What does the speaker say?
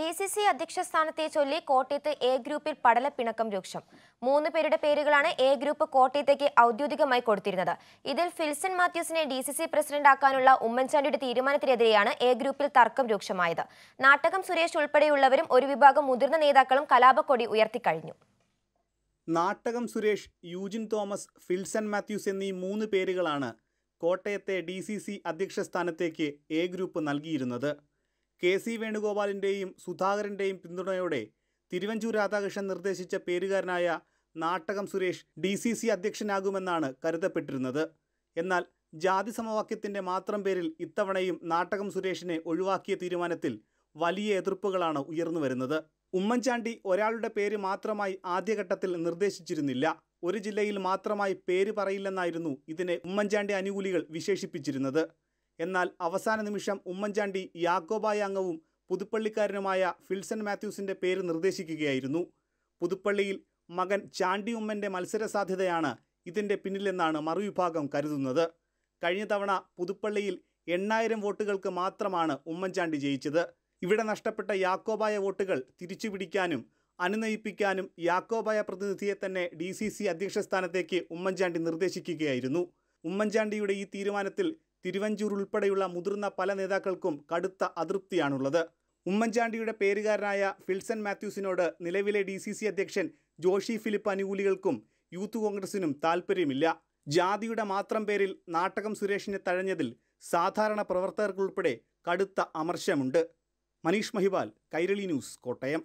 D C C അധ്യക്ഷ സ്ഥാനത്തെ ചൊല്ലി കോട്ടയത്ത് എ ഗ്രൂപ്പിൽ പടലപ്പിണക്കം രൂക്ഷം മൂന്ന് പേരുടെ പേരുകളാണ് എ ഗ്രൂപ്പ് കോട്ടയത്തേക്ക് ഔദ്യോഗികമായി കൊടുത്തിരുന്നത് ഇതിൽ ഫിൽസൺ മാത്യൂസിനെ ഡി സി സി ആക്കാനുള്ള ഉമ്മൻചാണ്ടിയുടെ തീരുമാനത്തിനെതിരെയാണ് എ ഗ്രൂപ്പിൽ തർക്കം രൂക്ഷമായത് നാട്ടകം സുരേഷ് ഉൾപ്പെടെയുള്ളവരും ഒരു വിഭാഗം മുതിർന്ന നേതാക്കളും കലാപക്കൊടി ഉയർത്തിക്കഴിഞ്ഞു നാട്ടകം സുരേഷ് യൂജിൻ തോമസ് ഫിൽസൺ മാത്യൂസ് എന്നീ മൂന്ന് പേരുകളാണ് കോട്ടയത്തെ ഡി സി സി അധ്യക്ഷ സ്ഥാനത്തേക്ക് എ ഗ്രൂപ്പ് നൽകിയിരുന്നത് കെ സി വേണുഗോപാലിൻ്റെയും സുധാകരൻ്റെയും പിന്തുണയോടെ തിരുവഞ്ചൂർ രാധാകൃഷ്ണൻ നിർദ്ദേശിച്ച പേരുകാരനായ Nattakam Suresh D C C അധ്യക്ഷനാകുമെന്നാണ് കരുതപ്പെട്ടിരുന്നത് എന്നാൽ ജാതി സമവാക്യത്തിൻ്റെ മാത്രം പേരിൽ ഇത്തവണയും നാട്ടകം സുരേഷിനെ ഒഴിവാക്കിയ തീരുമാനത്തിൽ വലിയ എതിർപ്പുകളാണ് ഉയർന്നു വരുന്നത് ഉമ്മൻചാണ്ടി ഒരാളുടെ പേര് മാത്രമായി ആദ്യഘട്ടത്തിൽ നിർദ്ദേശിച്ചിരുന്നില്ല ഒരു ജില്ലയിൽ മാത്രമായി പേര് പറയില്ലെന്നായിരുന്നു ഇതിനെ ഉമ്മൻചാണ്ടി അനുകൂലികൾ വിശേഷിപ്പിച്ചിരുന്നത് എന്നാൽ അവസാന നിമിഷം ഉമ്മൻചാണ്ടി യാക്കോബായ അംഗവും പുതുപ്പള്ളിക്കാരനുമായ ഫിൽസൺ മാത്യൂസിൻ്റെ പേര് നിർദ്ദേശിക്കുകയായിരുന്നു പുതുപ്പള്ളിയിൽ മകൻ ചാണ്ടി ഉമ്മൻ്റെ മത്സര സാധ്യതയാണ് ഇതിൻ്റെ പിന്നിലെന്നാണ് മറുവിഭാഗം കരുതുന്നത് കഴിഞ്ഞ തവണ പുതുപ്പള്ളിയിൽ എണ്ണായിരം വോട്ടുകൾക്ക് മാത്രമാണ് ഉമ്മൻചാണ്ടി ജയിച്ചത് ഇവിടെ നഷ്ടപ്പെട്ട യാക്കോബായ വോട്ടുകൾ തിരിച്ചുപിടിക്കാനും അനുനയിപ്പിക്കാനും യാക്കോബായ പ്രതിനിധിയെ തന്നെ ഡി സി സി അധ്യക്ഷ സ്ഥാനത്തേക്ക് ഉമ്മൻചാണ്ടി നിർദ്ദേശിക്കുകയായിരുന്നു ഉമ്മൻചാണ്ടിയുടെ ഈ തീരുമാനത്തിൽ തിരുവഞ്ചൂർ ഉൾപ്പെടെയുള്ള മുതിർന്ന പല നേതാക്കൾക്കും കടുത്ത അതൃപ്തിയാണുള്ളത് ഉമ്മൻചാണ്ടിയുടെ പേരുകാരനായ ഫിൽസൺ മാത്യൂസിനോട് നിലവിലെ ഡി സി സി അധ്യക്ഷൻ ജോഷി ഫിലിപ്പ് അനുകൂലികൾക്കും യൂത്ത് കോൺഗ്രസിനും താൽപ്പര്യമില്ല ജാതിയുടെ മാത്രം പേരിൽ നാട്ടകം സുരേഷിനെ തഴഞ്ഞതിൽ സാധാരണ പ്രവർത്തകർക്കുൾപ്പെടെ കടുത്ത അമർശമുണ്ട് മനീഷ് മഹിബാൽ കൈരളി ന്യൂസ് കോട്ടയം